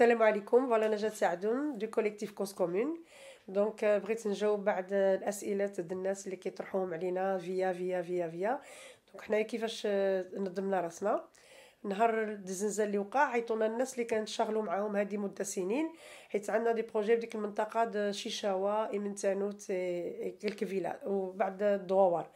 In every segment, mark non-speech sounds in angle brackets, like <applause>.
السلام عليكم فوالا نجاة سعدون دو كوليكتيف كوس كومون دونك بغيت نجاوب بعض الاسئله تاع الناس اللي كيطرحوهم علينا فيا فيا فيا فيا دونك حنايا كيفاش نظمنا راسنا نهار الزنزال اللي وقع عيطونا الناس اللي كانت شغلوا معاهم هذه مده سنين حيت عندنا دي بروجي ديك المنطقه د شيشاوا ايمن تانوت إيه، إيه، كلك فيلا وبعد الدوار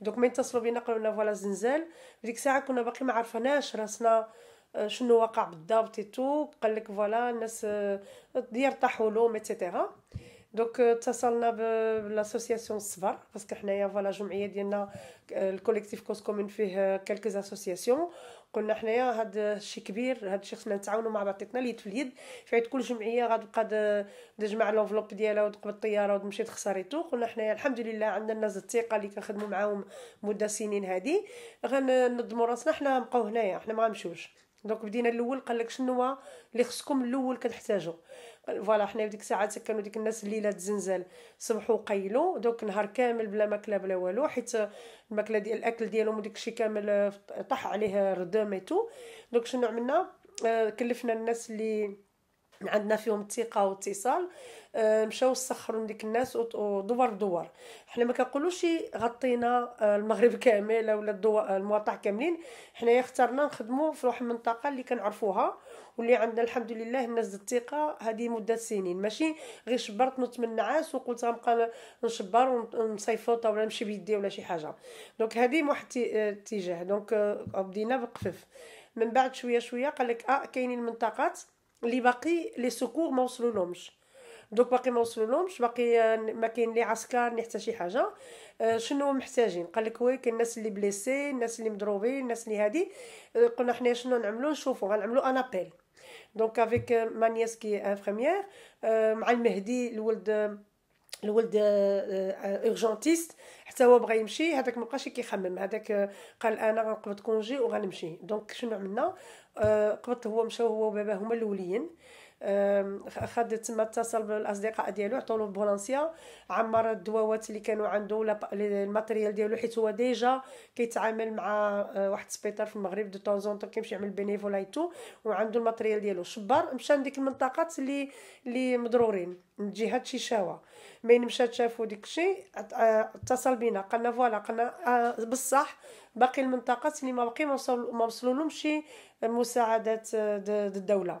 دونك ما اتصلوا بينا قالوا لنا فوالا الزلزال ديك الساعه كنا باقي ما عرفناش راسنا آه، شنو وقع بالضبط تو قال لك فوالا الناس آه، يرتاحوا لهم اتسيتيرا آه، دونك اتصلنا بالاسوسياسيون الصبر باسكو حنايا فوالا جمعيه ديالنا الكوليكتيف كوز كومون فيه كالكوز اسوسياسيون قلنا حنايا هاد الشيء كبير هاد الشيء خصنا نتعاونوا مع بعضياتنا اليد في اليد فحيت كل جمعيه غتبقى تجمع لونفلوب ديالها وتقبل الطياره وتمشي ايتو قلنا حنايا الحمد لله عندنا الناس الثقه اللي كنخدموا معاهم مده سنين هادي غنضموا راسنا حنا نبقاو هنايا حنا ما غنمشوش دونك بدينا الاول قال لك شنو هو اللي خصكم الاول كتحتاجوا فوالا حنا ديك الساعات كانوا ديك الناس الليله تزنزل صبحوا قيلوا دوك نهار كامل بلا ماكله بلا والو حيت الماكله ديال الاكل ديالهم وديك الشيء كامل آه، طاح عليه ردم ايتو دونك شنو عملنا آه، كلفنا الناس اللي عندنا فيهم ثقه واتصال آه، مشاو سخروا ديك الناس ودور دور حنا ما كنقولوش غطينا آه، المغرب <laughs> كامل ولا المواطع كاملين حنايا اخترنا نخدموا في واحد المنطقه اللي كنعرفوها واللي عندنا الحمد لله الناس الثقه هذه مده سنين ماشي غير شبرت نوت من النعاس وقلت غنبقى نشبر ونصيفط ولا نمشي بيدي ولا شي حاجه دونك هذه واحد الاتجاه دونك بدينا آه، بالقفف من بعد شويه شويه قال لك اه كاينين منطقات اللي باقي لي سكور ما وصلولهمش دوك باقي ما وصلولهمش باقي آه، ما كاين لي عسكر لي حتى شي حاجه آه، شنو محتاجين قال لك وي كاين الناس اللي بليسي الناس اللي مضروبين الناس اللي هادي آه، قلنا حنا شنو نعملو نشوفو غنعملو ان ابيل دونك افيك مانياس كي انفريميير مع المهدي الولد الولد اورجونتيست آه، آه، حتى هو بغى يمشي هذاك ما بقاش كيخمم هذاك آه، قال انا غنقبض كونجي وغنمشي دونك شنو عملنا قبضت هو مشى هو وباباه هما الاولين خد تما اتصل بالاصدقاء ديالو عطولو بولانسيا عمر الدواوات اللي كانوا عنده الماتريال ديالو حيت هو ديجا كيتعامل مع أه، واحد السبيطار في المغرب دو طون زون كيمشي يعمل بينيفولا ايتو وعنده الماتريال ديالو شبر مشى لديك المنطقات اللي اللي مضرورين من جهه شيشاوه مين مشى شافو الشيء أه، اتصل بينا قالنا فوالا قالنا أه، بصح باقي المنطقات اللي ما باقي ما وصلولهمش مساعدات الدوله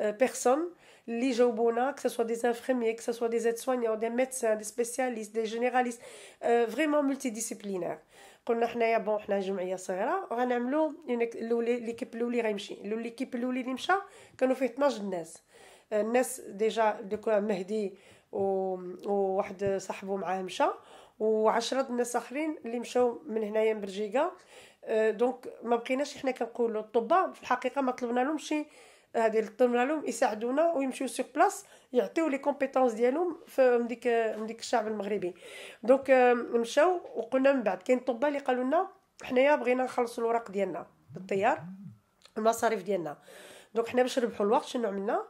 Euh, personnes اللي jobona que ce soit des infirmiers que ce soit des aides-soignants des médecins des spécialistes des généralistes euh, vraiment multidisciplinaires قلنا حنايا بون حنا جمعيه صغيره وغنعملو الاولى ليكيب الاولى غيمشي ليكيب الاولى اللي مشى كانوا فيه 12 الناس الناس ديجا دوك مهدي و... وواحد صاحبو معاه مشى و و10 الناس اخرين اللي مشاو من هنايا من برجيكا دونك ما بقيناش حنا كنقولوا الطباء في الحقيقه ما طلبنا لهم لهمش هذه الطلب لهم يساعدونا ويمشيو سور بلاص يعطيو لي كومبيتونس ديالهم في ديك ديك الشعب المغربي دونك euh، مشاو وقلنا من بعد كاين الطباء اللي قالوا لنا حنايا بغينا نخلصوا الوراق ديالنا بالطيار المصاريف ديالنا دونك حنا باش نربحوا الوقت شنو عملنا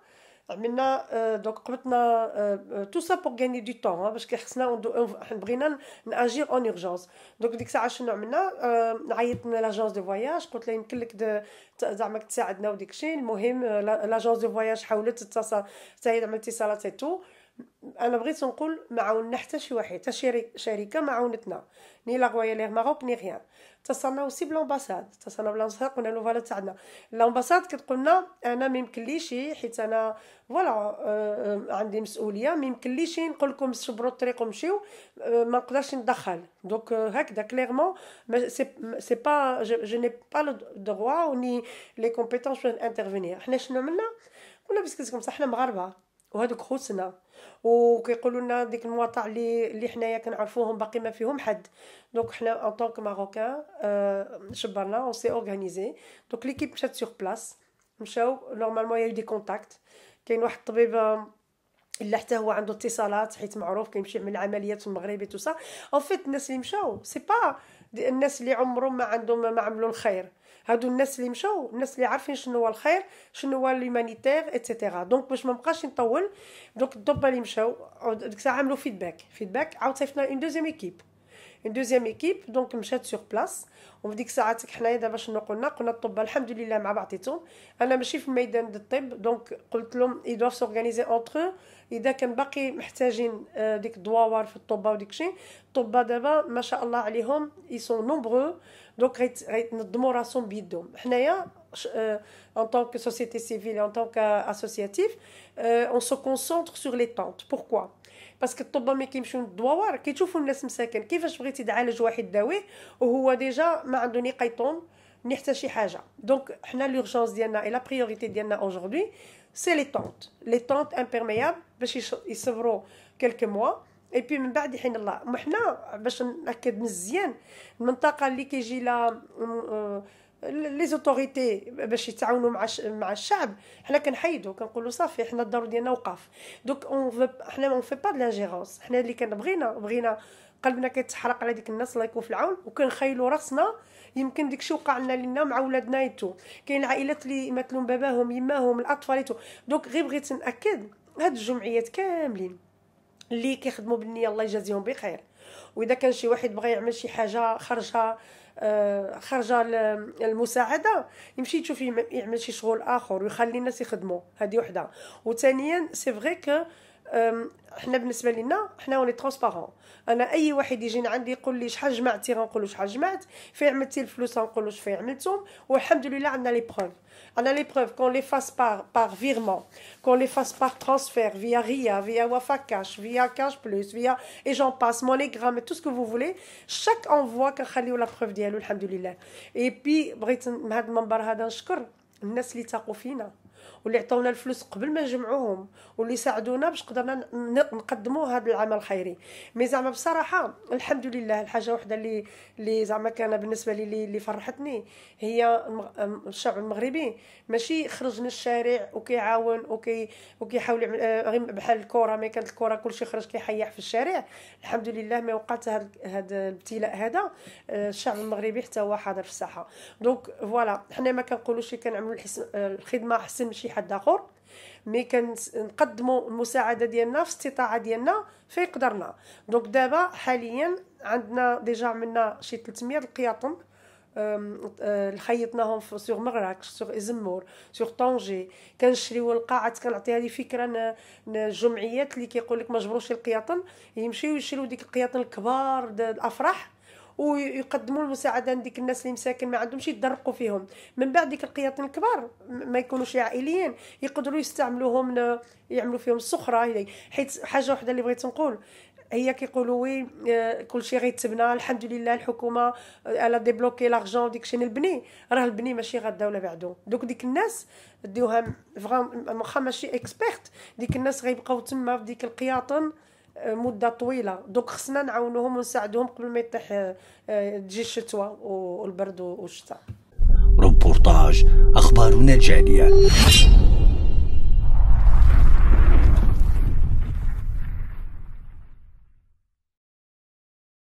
عملنا آه، دونك قبطنا تو سا بور غاني دو طون باش كي حسنا بغينا ناجير اون اورجونس دونك ديك الساعه شنو عملنا آه، عيطت من لاجونس دو فواياج قلت لها يمكن لك زعما تساعدنا وديك الشيء المهم لاجونس دو فواياج حاولت تتصل حتى هي عملت اتصالات اي تو انا بغيت نقول ما عاوننا حتى شي واحد حتى شي شركه ما عاونتنا ني لا غويالير ماروك ني غيان اتصلنا وسي بلومباساد اتصلنا بلومباساد قلنا له فوالا تاعنا لومباساد كتقول لنا انا ما يمكنليش حيت انا فوالا آه، آه، عندي مسؤوليه ما يمكنليش نقول لكم صبروا الطريق ومشيو آه، ما نقدرش ندخل دونك هكذا كليرمون سي با جو ني با لو دووا وني لي كومبيتونس باش انترفينير حنا شنو عملنا قلنا بسكيتكم صح حنا مغاربه وهذوك خوتنا وكيقولوا لنا ديك المواطع اللي اللي حنايا كنعرفوهم باقي ما فيهم حد دونك حنا ان طونك ماروكان شبرنا اون سي اورغانيزي دونك ليكيب مشات سور بلاس مشاو نورمالمون يا دي كونتاكت كاين واحد الطبيب آه، الا حتى هو عنده اتصالات حيت معروف كيمشي يعمل عمليات في المغرب تو اون فيت الناس اللي مشاو سي با الناس اللي عمرهم ما عندهم ما عملوا الخير هادو الناس اللي مشاو الناس اللي عارفين شنو هو الخير شنو هو ليمانيتير ايتترا دونك باش ما نبقاش نطول دونك الضبه اللي مشاو ديك الساعه عملوا فيدباك فيدباك عاود صيفطنا اون دوزيام ايكيب اون دوزيام ايكيب دونك مشات سور بلاص وديك ديك ساعاتك حنايا دابا شنو قلنا قلنا الطبه الحمد لله مع بعضيتهم انا ماشي في ميدان الطب دونك قلت لهم اي دوف سورغانيزي اونتر اذا كان باقي محتاجين آه، ديك الدواور في الطبه وديك الشيء الطبه دابا ما شاء الله عليهم اي سون نومبرو Donc, nous devons nous faire un Nous, en tant que société civile et en tant qu'associatif, euh, nous se nous sur les tentes. Pourquoi Parce que tout le monde qui a est-ce que nous devons nous faire un de temps, qui est-ce que nous devons nous faire un peu plus de qui a ce que nous devons nous faire un peu de temps. Donc, l'urgence et la priorité d'Anna aujourd'hui, c'est les tentes. Les tentes imperméables, parce qu'ils se quelques mois. اي بي من بعد يحين الله حنا باش ناكد مزيان المنطقه اللي كيجي لها آه، لي زوتوريتي باش يتعاونوا مع مع الشعب حنا كنحيدو كنقولوا صافي حنا الدور ديالنا وقف دوك اون حنا ما في با د لانجيرونس حنا اللي كنبغينا بغينا قلبنا كيتحرق على ديك الناس الله يكون في العون وكنخيلوا راسنا يمكن ديك وقع لنا لنا مع ولادنا يتو كاين العائلات اللي يمثلون باباهم يماهم الاطفال يتو دوك غير بغيت ناكد هاد الجمعيات كاملين اللي كيخدموا بالنيه الله يجازيهم بخير واذا كان شي واحد بغى يعمل شي حاجه خرجها آه المساعده يمشي يشوف يعمل شي شغل اخر ويخلي الناس يخدموا هذه وحده وثانيا سي فغي كو حنا بالنسبه لنا حنا وني ترونسبارون انا اي واحد يجينا عندي يقول لي شحال جمعتي غنقول له شحال جمعت فين عملتي الفلوس غنقول له فين عملتهم والحمد لله عندنا لي بروف عندنا لي بروف كون لي فاس بار بار فيرمون كون لي فاس بار ترانسفير فيا ريا فيا وافا كاش فيا كاش بلوس فيا اي جون باس موني مونيغرام تو سكو فو فولي شاك انفوا كنخليو لا بروف ديالو الحمد لله اي بي بغيت من هذا المنبر هذا نشكر الناس اللي تاقوا فينا واللي عطاونا الفلوس قبل ما نجمعوهم واللي ساعدونا باش قدرنا نقدموا هذا العمل الخيري مي زعما بصراحه الحمد لله الحاجه وحده اللي اللي زعما كان بالنسبه لي اللي فرحتني هي الشعب المغربي ماشي خرج من الشارع وكيعاون وكي وكيحاول آه، غير بحال الكره ما كانت الكره كلشي خرج كيحيح في الشارع الحمد لله ما وقعت هذا الابتلاء هذا آه، الشعب المغربي حتى هو حاضر في الساحه دونك فوالا حنا ما كنقولوش كنعملوا آه، الخدمه احسن من شي حد اخر مي كنقدموا المساعده ديالنا في الاستطاعه ديالنا في قدرنا دونك دابا حاليا عندنا ديجا عملنا شي 300 القياطم خيطناهم سوغ مراكش سوغ ازمور سوغ طنجي كنشريو القاعات كنعطي هذه فكره الجمعيات اللي كيقول لك ما جبروش القياطن يمشيو يشريو ديك القياطن الكبار الافراح ويقدموا المساعده لديك الناس اللي مساكن ما عندهمش يتدرقوا فيهم من بعد ديك القياطين الكبار ما يكونوش عائليين يقدروا يستعملوهم يعملوا فيهم السخره حيت حاجه واحده اللي بغيت نقول هي كيقولوا وي آه، كل شيء غيتبنى الحمد لله الحكومه الا ديبلوكي لارجون ديك الشيء البني راه البني ماشي غدا ولا بعدو دوك ديك الناس ديوها فغام واخا ماشي اكسبيرت ديك الناس غيبقاو تما في ديك القياطن آه، مده طويله دوك خصنا نعاونوهم ونساعدوهم قبل ما يطيح آه، تجي الشتوى والبرد والشتاء روبورتاج اخبارنا الجاليه